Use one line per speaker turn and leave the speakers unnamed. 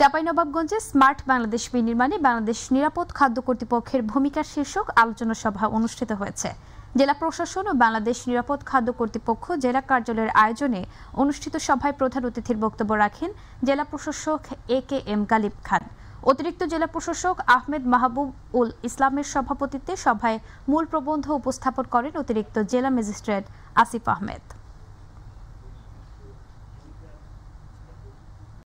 চাঁপাইনবাবগঞ্জে smart Bangladesh বিনির্মাণে বাংলাদেশ নিরাপদ খাদ্য কর্তৃপক্ষের ভূমিকা শীর্ষক আলোচনা সভা অনুষ্ঠিত হয়েছে জেলা প্রশাসন ও বাংলাদেশ নিরাপদ খাদ্য কর্তৃপক্ষ জেলা কার্যালয়ের আয়োজনে অনুষ্ঠিত সভায় প্রধান অতিথির বক্তব্য রাখেন জেলা প্রশাসক এ কে এম গালিব খান অতিরিক্ত জেলা প্রশাসক আহমেদ মাহবুব উল ইসলামের সভাপতিত্বে সভায় মূল প্রবন্ধ উপস্থাপন করেন অতিরিক্ত জেলা ম্যাজিস্ট্রেট আসিফ আহমেদ